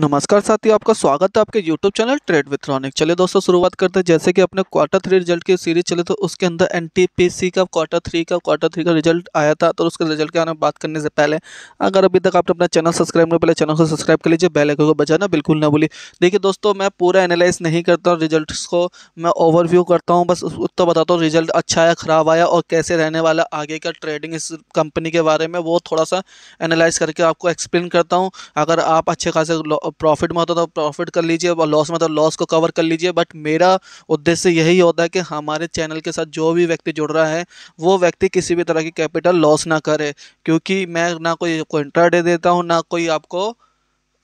नमस्कार साथियों आपका स्वागत है आपके YouTube channel trade with Ronik चलिए दोस्तों शुरुआत करते हैं जैसे कि अपने क्वार्टर थ्री रिजल्ट की सीरीज चले तो उसके अंदर एन का क्वार्टर थ्री का क्वार्टर थ्री का रिजल्ट आया था तो उसके रिजल्ट के बारे में बात करने से पहले अगर अभी तक आपने अपना चैनल सब्सक्राइब नहीं पहले चैनल को सब्सक्राइब कर लीजिए बेल को बजाना बिल्कुल ना भूलिए देखिए दोस्तों मैं पूरा एनालाइज नहीं करता हूँ रिजल्ट को मैं ओवरव्यू करता हूँ बस उतना बताता हूँ रिजल्ट अच्छा आया ख़राब आया और कैसे रहने वाला आगे का ट्रेडिंग इस कंपनी के बारे में वो थोड़ा सा एनालाइज करके आपको एक्सप्लेन करता हूँ अगर आप अच्छे खासे प्रॉफिट में होता तो प्रॉफिट कर लीजिए और लॉस में तो लॉस को कवर कर लीजिए बट मेरा उद्देश्य यही होता है कि हमारे चैनल के साथ जो भी व्यक्ति जुड़ रहा है वो व्यक्ति किसी भी तरह की कैपिटल लॉस ना करे क्योंकि मैं ना कोई इंट्राडे देता हूँ ना कोई आपको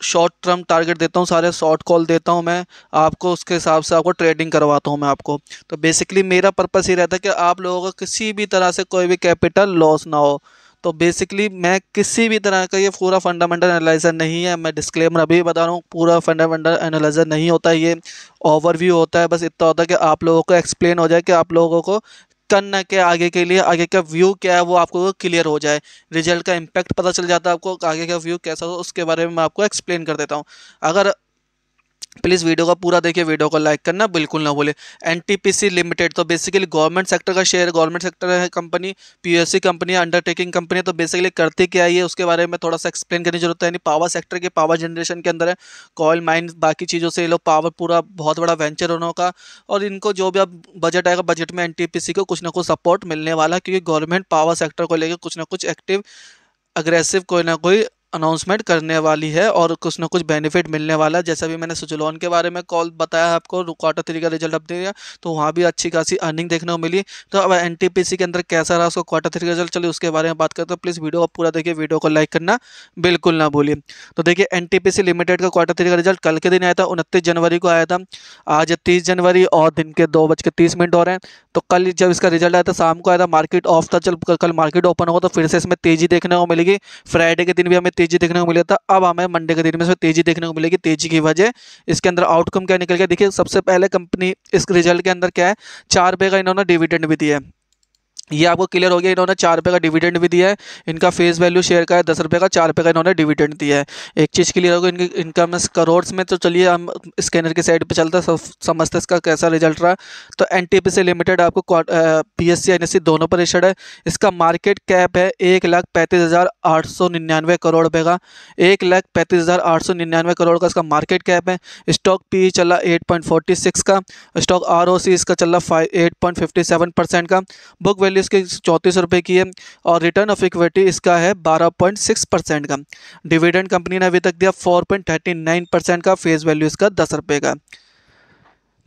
शॉर्ट टर्म टारगेट देता हूँ सारे शॉर्ट कॉल देता हूँ मैं आपको उसके हिसाब से आपको ट्रेडिंग करवाता हूँ मैं आपको तो बेसिकली मेरा पर्पस ये रहता है कि आप लोगों का किसी भी तरह से कोई भी कैपिटल लॉस ना हो तो बेसिकली मैं किसी भी तरह का ये पूरा फंडामेंटल एनालाइजर नहीं है मैं डिस्क्लेमर अभी बता रहा हूँ पूरा फंडामेंटल एनालाइजर नहीं होता ये ओवरव्यू होता है बस इतना होता है कि आप लोगों को एक्सप्लेन हो जाए कि आप लोगों को करना के आगे के लिए आगे का व्यू क्या है वो आपको क्लियर हो जाए रिजल्ट का इम्पैक्ट पता चल जाता है आपको आगे का व्यू कैसा हो उसके बारे में मैं आपको एक्सप्लेन कर देता हूँ अगर प्लीज़ वीडियो का पूरा देखिए वीडियो को लाइक करना बिल्कुल ना बोले एनटीपीसी लिमिटेड तो बेसिकली गवर्नमेंट सेक्टर का शेयर गवर्नमेंट सेक्टर है company PUSC company undertaking company तो बेसिकली करती क्या है उसके बारे में थोड़ा सा एक्सप्लेन करने की जरूरत है यानी पावर सेक्टर के पावर जनरेशन के अंदर है कॉयल माइन बाकी चीज़ों से ये लोग पावर पूरा बहुत बड़ा वेंचर होने का और इनको जो भी अब बजट आएगा बजट में एन को कुछ ना कुछ सपोर्ट मिलने वाला क्योंकि गवर्नमेंट पावर सेक्टर को लेकर कुछ ना कुछ एक्टिव अग्रेसिव कोई ना कोई अनाउंसमेंट करने वाली है और कुछ ना कुछ बेनिफिट मिलने वाला है जैसा भी मैंने सुजलॉन के बारे में कॉल बताया आपको क्वार्टर थ्री का रिजल्ट अपडेट दिया तो वहाँ भी अच्छी खासी अर्निंग देखने को मिली तो अब एन के अंदर कैसा रहा उसको क्वार्टर थ्री का रिजल्ट चले उसके बारे में बात करते हैं प्लीज़ वीडियो को पूरा देखिए वीडियो को लाइक करना बिल्कुल ना भूलिए तो देखिए एन लिमिटेड का क्वार्टर थ्री का रिजल्ट कल के दिन आया था उनतीस जनवरी को आया था आज तीस जनवरी और दिन के दो बज के तीस मिनट हो रहे हैं तो कल जब इसका रिजल्ट आया था शाम को आया था मार्केट ऑफ था चल कल मार्केट ओपन होगा तो फिर से इसमें तेज़ी देखने को मिलेगी फ्राइडे के दिन भी हमें तेजी देखने को मिला था अब हमें मंडे के दिन में इसमें तेजी देखने को मिलेगी तेजी की वजह इसके अंदर आउटकम क्या निकल गया देखिए सबसे पहले कंपनी इस रिजल्ट के अंदर क्या है चार रुपये का इन्होंने डिविडेंड भी दिया है ये आपको क्लियर हो गया इन्होंने चार रुपये का डिविडेंड भी दिया है इनका फेस वैल्यू शेयर का है दस रुपये का चार रुपये का इन्होंने डिविडेंड दिया है एक चीज़ क्लियर हो गई इनकी इनकम करोड़्स में तो चलिए हम स्कैनर की साइड पे चलते सब समझते इसका कैसा रिजल्ट रहा तो एन लिमिटेड आपको पी एस सी दोनों पर रिशर्ड है इसका मार्केट कैप है एक लाख पैंतीस हज़ार आठ सौ निन्यानवे करोड़ रुपये का एक लाख पैंतीस हज़ार आठ सौ निन्यानवे करोड़ का इसका मार्केट कैप है स्टॉक पी e चला एट पॉइंट फोर्टी सिक्स का स्टॉक आर ओ सी इसका five eight point fifty seven percent का बुक वैल्यू वैल्यू इसके चौंतीस रुपये की है और रिटर्न ऑफ इक्विटी इसका है बारह पॉइंट सिक्स परसेंट का डिविडेंड कंपनी ने अभी तक दिया four point thirty nine percent का फेस वैल्यू इसका दस रुपये का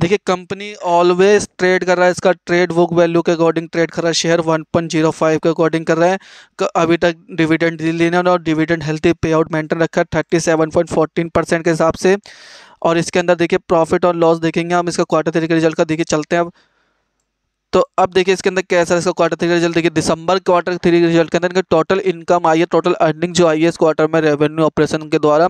देखिए कंपनी ऑलवेज ट्रेड कर रहा है इसका ट्रेड बुक वैल्यू के अकॉर्डिंग ट्रेड कर रहा है शेयर 1.05 के अकॉर्डिंग कर रहा है अभी तक डिविडेंड लेने और dividend healthy pay out maintain रखा है 37.14 परसेंट के हिसाब से और इसके अंदर देखिए प्रॉफिट और लॉस देखेंगे हम इसका क्वार्टर थ्री के रिजल्ट का देखिए चलते हैं अब तो अब देखिए इसके अंदर कैसा है इसका क्वार्टर थ्री रिजल्ट देखिए दिसंबर क्वार्टर थ्री के रिजल्ट के अंदर इनका टोटल इनकम आई है टोटल अर्निंग जो आई है इस क्वार्टर में रेवेन्यू ऑपरेशन के द्वारा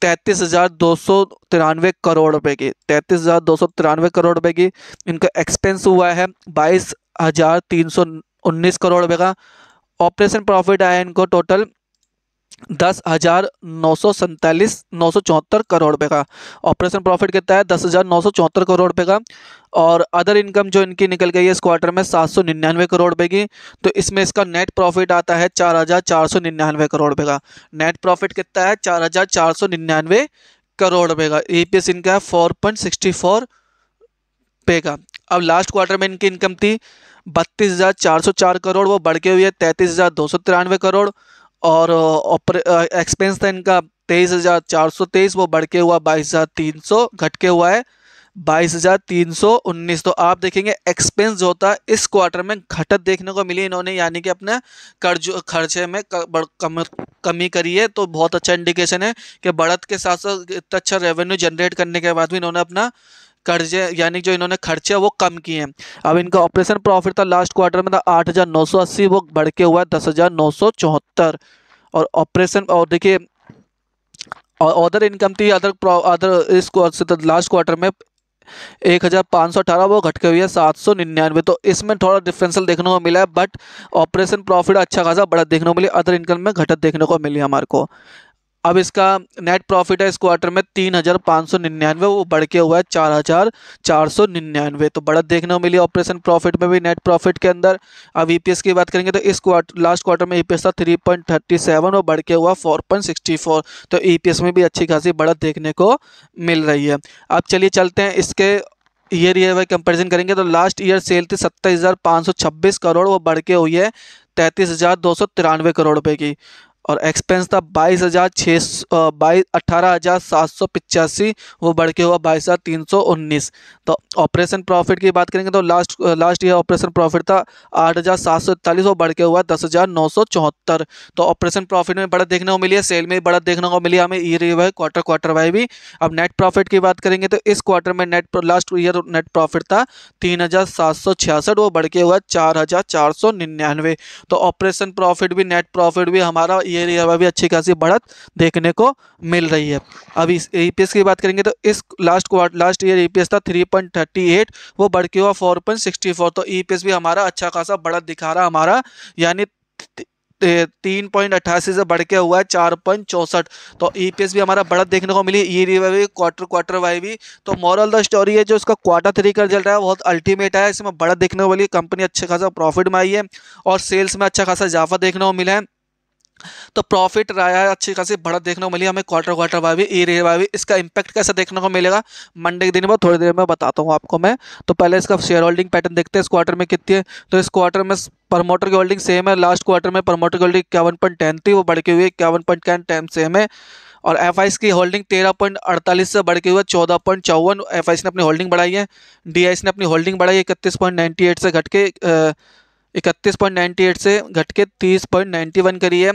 तैंतीस हज़ार दो सौ तिरानवे करोड़ रुपए की तैंतीस हज़ार दो सौ तिरानवे करोड़ रुपए की इनका एक्सपेंस हुआ है बाईस हज़ार तीन सौ उन्नीस करोड़ रुपये का ऑपरेशन प्रॉफिट आया इनको टोटल दस हज़ार नौ सौ सैंतालीस नौ सौ चौहत्तर करोड़ रुपये का ऑपरेशन प्रॉफिट कितना है दस हज़ार नौ सौ चौहत्तर करोड़ रुपये का और अदर इनकम जो इनकी निकल गई है इस क्वार्टर में सात सौ निन्यानवे करोड़ रुपये की तो इसमें इसका नेट प्रॉफिट आता है चार हज़ार चार सौ निन्यानवे करोड़ रुपये का नेट प्रॉफिट कितना है चार हज़ार चार सौ निन्यानवे करोड़ रुपये का ई पी एस इनका है फोर पॉइंट सिक्सटी फोर पे का अब लास्ट क्वार्टर में इनकी इनकम थी बत्तीस हज़ार चार सौ चार करोड़ वो बढ़ के हुई है तैंतीस हज़ार दो सौ तिरानवे करोड़ और एक्सपेंस था इनका तेईस हज़ार चार सौ तेईस वो बढ़ के हुआ बाईस हज़ार तीन सौ घट के हुआ है बाईस हज़ार तीन सौ उन्नीस तो आप देखेंगे एक्सपेंस जो होता है इस क्वार्टर में घटत देखने को मिली इन्होंने यानी कि अपने कर्ज खर्चे में कम, कमी करी है तो बहुत अच्छा इंडिकेशन है कि बढ़त के साथ साथ इतना अच्छा रेवेन्यू जनरेट करने के बाद भी इन्होंने अपना कर्जे यानी जो इन्होंने खर्चे वो कम किए हैं अब इनका ऑपरेशन प्रॉफिट था लास्ट क्वार्टर में था आठ हज़ार नौ सौ अस्सी वो बढ़ के हुआ है दस हज़ार नौ सौ चौहत्तर और ऑपरेशन और देखिए अदर इनकम थी अदर अदर इस तो लास्ट क्वार्टर में एक हज़ार पाँच सौ अठारह वो घटके हुई है सात सौ निन्यानवे तो इसमें थोड़ा डिफरेंसल देखने को मिला है बट ऑपरेशन प्रॉफिट अच्छा खासा बड़ा देखने को मिली अदर इनकम में घटत देखने को मिली हमारे को अब इसका नेट प्रॉफिट है इस क्वार्टर में तीन हज़ार पाँच सौ निन्यानवे वो बढ़ के हुआ है चार हज़ार चार सौ निन्यानवे तो बढ़त देखने को मिली ऑपरेशन प्रॉफिट में भी नेट प्रॉफिट के अंदर अब ई e की बात करेंगे तो इस क्वार्टर लास्ट क्वार्टर में ई e था थ्री पॉइंट थर्टी सेवन और बढ़ के हुआ फोर पॉइंट सिक्सटी फोर तो ई e में भी अच्छी खासी बढ़त देखने को मिल रही है अब चलिए चलते हैं इसके ईयर ईयर वाई कंपेरिजन करेंगे तो लास्ट ईयर सेल थी सत्ताईस हज़ार पाँच सौ छब्बीस करोड़ वो बढ़ के हुई है तैंतीस हज़ार दो सौ तिरानवे करोड़ रुपये की और एक्सपेंस था बाईस हज़ार छः बाईस अट्ठारह हज़ार सात सौ पिचासी वो बढ़ के हुआ बाईस हज़ार तीन सौ उन्नीस तो ऑपरेशन प्रॉफिट की बात करेंगे तो last last year operation profit था आठ हज़ार सात सौ इकतालीस वो बढ़ के हुआ दस हज़ार नौ सौ चौहत्तर तो ऑपरेशन प्रॉफिट में बड़ा देखने को मिली है सेल में भी बड़ा देखने को मिली हमें year Y quarter quarter Y भी अब नेट प्रॉफिट की बात करेंगे तो इस क्वार्टर में net last year net profit था तीन हज़ार सात सौ छियासठ वो बढ़ के हुआ चार हज़ार चार सौ निन्यानवे तो ऑपरेशन प्रॉफिट भी नेट प्रॉफिट भी हमारा e ये अब अभी अच्छी खासी बढ़त देखने को मिल रही है अब इस ई e की बात करेंगे तो इस last quarter last year E था थ्री वो बढ़ के हुआ फोर तो ई e भी हमारा अच्छा खासा बढ़त दिखा रहा हमारा यानी तीन पॉइंट अट्ठासी से बढ़ के हुआ है चार पॉइंट चौंसठ तो ई e भी हमारा बढ़त देखने को मिली ई रिवा भी क्वार्टर क्वार्टर वाई भी तो मॉरल द स्टोरी है जो इसका क्वार्टर थ्री का रिजल्ट है बहुत अल्टीमेट है इसमें बढ़त देखने को मिली कंपनी अच्छा खासा प्रॉफिट में आई है और सेल्स में अच्छा खासा इजाफा देखने को मिला है तो प्रॉफिट रहा है अच्छी खासी बढ़त देखने को मिली हमें क्वार्टर क्वार्टर बाय भी ईयर ईयर बाय इसका इंपैक्ट कैसा देखने को मिलेगा मंडे के दिन में थोड़ी देर में बताता हूँ आपको मैं तो पहले इसका शेयर होल्डिंग पैटर्न देखते हैं इस क्वार्टर में कितनी है तो इस क्वार्टर में प्रमोटर की होल्डिंग सेम है लास्ट क्वार्टर में प्रमोटर की होल्डिंग इक्यावन पॉइंट टेन थी वो बढ़ के हुई इक्यावन पॉइंट टेन सेम है और एफ की होल्डिंग तेरह पॉइंट अड़तालीस से बढ़ के है चौदह पॉइंट चौवन एफ ने अपनी होल्डिंग बढ़ाई है डी ने अपनी होल्डिंग बढ़ाई है इकतीस पॉइंट नाइन्टी एट से घट के इकतीस पॉइंट नाइन्टी एट से घट के तीस पॉइंट नाइन्टी वन करी है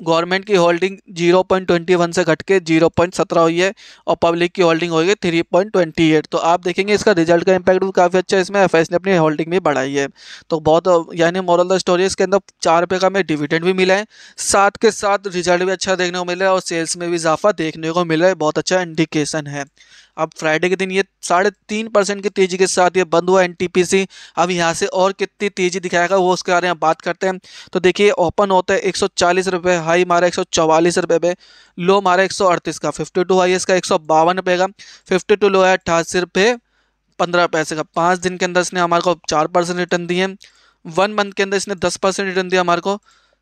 गवर्नमेंट की होल्डिंग 0.21 से घट के 0.17 हुई है और पब्लिक की होल्डिंग हो गई एट तो आप देखेंगे इसका रिजल्ट का इम्पैक्ट भी काफ़ी अच्छा है इसमें एफ ने अपनी होल्डिंग भी बढ़ाई है तो बहुत यानी मॉरल द स्टोरी इसके अंदर चार रुपये का हमें डिविडेंड भी मिला है साथ के साथ रिजल्ट भी अच्छा देखने को मिला है और सेल्स में भी इजाफा देखने को मिला है बहुत अच्छा इंडिकेशन है अब फ्राइडे के दिन ये साढ़े तीन परसेंट की तेजी के साथ ये बंद हुआ एन अब यहाँ से और कितनी तेजी दिखाएगा वो उसके बारे में बात करते हैं तो देखिए ओपन होता है एक सौ चालीस रुपये हाई मारा एक सौ पे लो मारा एक सौ अड़तीस का फिफ्टी टू हाई इसका एक सौ बावन रुपये का फिफ्टी टू लो है अट्ठासी रुपये पंद्रह पैसे का पाँच दिन के अंदर इसने हमारे को चार परसेंट रिटर्न दिए वन मंथ के अंदर इसने दस परसेंट रिटर्न दिया हमारे को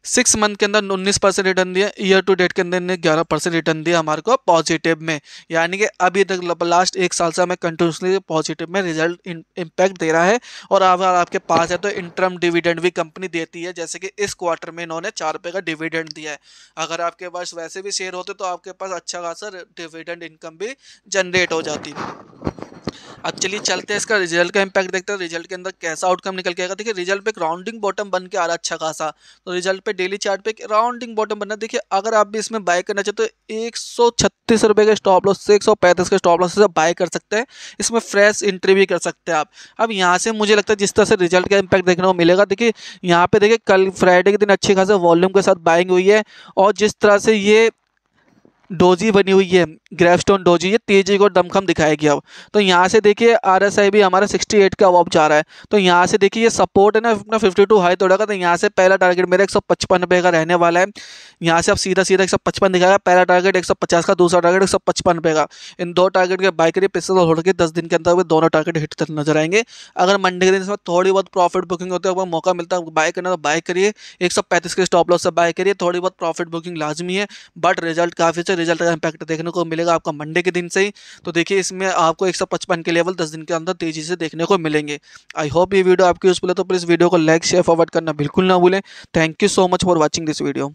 सिक्स मंथ के अंदर उन्नीस परसेंट रिटर्न दिया ईयर टू डेट के अंदर ने ग्यारह परसेंट रिटर्न दिया हमारे को पॉजिटिव में यानी कि अभी तक लास्ट एक साल से हमें कंटिन्यूसली पॉजिटिव में रिजल्ट इम्पैक्ट दे रहा है और अगर आपके पास है तो इंटरम डिविडेंड भी कंपनी देती है जैसे कि इस क्वार्टर में इन्होंने चार रुपये का डिविडेंड दिया है अगर आपके पास वैसे भी शेयर होते तो आपके पास अच्छा खासा डिविडेंड इनकम भी जनरेट हो जाती अब चलिए चलते हैं इसका रिजल्ट का इम्पैक्ट देखते हैं रिजल्ट के अंदर कैसा आउटकम निकल के आएगा देखिए रिजल्ट पे एक राउंडिंग बॉटम बन के आ रहा अच्छा खासा तो रिजल्ट पे डेली चार्ट पे एक राउंडिंग बॉटम बनना देखिए अगर आप भी इसमें बाय करना चाहते तो एक सौ छत्तीस रुपये के स्टॉप लॉस से एक सौ पैंतीस के स्टॉप लॉस से बाय कर सकते हैं इसमें फ्रेश एंट्री भी कर सकते हैं आप अब यहाँ से मुझे लगता है जिस तरह से रिजल्ट का इम्पैक्ट देखने को मिलेगा देखिए यहाँ पे देखिए कल फ्राइडे के दिन अच्छे खासे वॉल्यूम के साथ बाइंग हुई है और जिस तरह से ये डोजी बनी हुई है ग्रेफस्टोन डोजी ये तेजी को दमखम दिखाएगी अब तो यहाँ से देखिए आर एस आई भी हमारा सिक्सटी एट का अब जा रहा है तो यहाँ से देखिए ये सपोर्ट है ना अपना फिफ्टी टू हाई तोड़ेगा तो यहाँ से पहला टारगेट मेरा एक सौ पचपन रुपये का रहने वाला है यहाँ से आप सीधा सीधा एक सौ पचपन दिखाएगा पहला टारगेट एक सौ पचास का दूसरा टारगेट एक सौ पचपन रुपये का इन दो टारगेट के बाइक पिस्तल होड़ के दस दिन के अंदर दोनों टारगेट हिट तक नजर आएंगे अगर मंडे के दिन इसमें थोड़ी बहुत प्रॉफिट बुकिंग होती है मौका मिलता है बाय करना तो बाय करिए एक सौ पैंतीस के स्टॉप लॉस से बाय करिए थोड़ी बहुत प्रॉफिट बुकिंग लाजमी है बट रिजल्ट काफ़ी रिजल्ट का इम्पैक्ट देखने को मिलेगा आपका मंडे के दिन से ही तो देखिए इसमें आपको एक के लेवल दस दिन के अंदर तेजी से देखने को मिलेंगे आई होप ये वीडियो आपकी यूजफुल है तो प्लीज़ वीडियो को लाइक शेयर फॉरवर्ड करना बिल्कुल ना भूलें thank you so much for watching this video